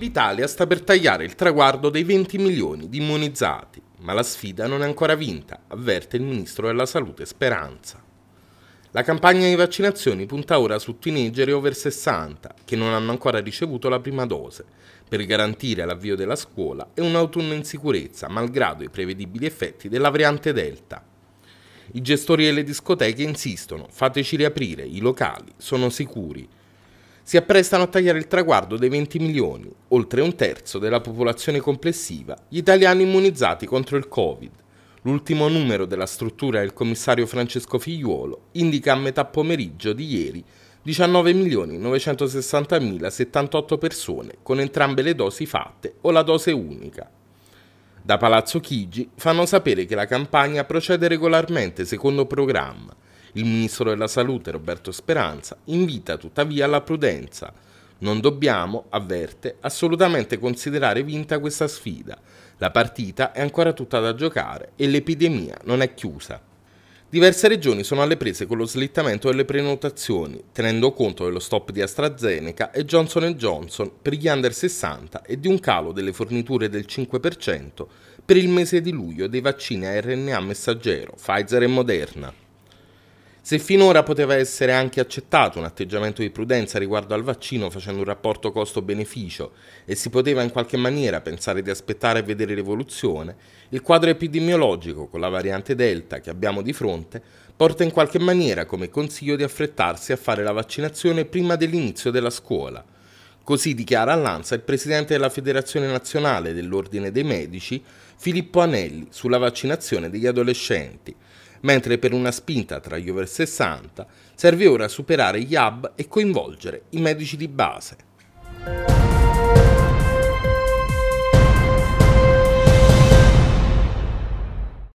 l'Italia sta per tagliare il traguardo dei 20 milioni di immunizzati, ma la sfida non è ancora vinta, avverte il ministro della Salute Speranza. La campagna di vaccinazioni punta ora su teenager e over 60 che non hanno ancora ricevuto la prima dose, per garantire l'avvio della scuola e un autunno in sicurezza, malgrado i prevedibili effetti della variante Delta. I gestori delle discoteche insistono, fateci riaprire, i locali sono sicuri, si apprestano a tagliare il traguardo dei 20 milioni, oltre un terzo della popolazione complessiva, gli italiani immunizzati contro il Covid. L'ultimo numero della struttura del commissario Francesco Figliuolo indica a metà pomeriggio di ieri 19.960.078 persone con entrambe le dosi fatte o la dose unica. Da Palazzo Chigi fanno sapere che la campagna procede regolarmente secondo programma il ministro della Salute, Roberto Speranza, invita tuttavia alla prudenza. Non dobbiamo, avverte, assolutamente considerare vinta questa sfida. La partita è ancora tutta da giocare e l'epidemia non è chiusa. Diverse regioni sono alle prese con lo slittamento delle prenotazioni, tenendo conto dello stop di AstraZeneca e Johnson Johnson per gli under 60 e di un calo delle forniture del 5% per il mese di luglio dei vaccini a RNA messaggero Pfizer e Moderna. Se finora poteva essere anche accettato un atteggiamento di prudenza riguardo al vaccino facendo un rapporto costo-beneficio e si poteva in qualche maniera pensare di aspettare e vedere l'evoluzione, il quadro epidemiologico con la variante Delta che abbiamo di fronte porta in qualche maniera come consiglio di affrettarsi a fare la vaccinazione prima dell'inizio della scuola. Così dichiara all'ANSA il presidente della Federazione Nazionale dell'Ordine dei Medici, Filippo Anelli, sulla vaccinazione degli adolescenti mentre per una spinta tra gli over 60 serve ora superare gli hub e coinvolgere i medici di base.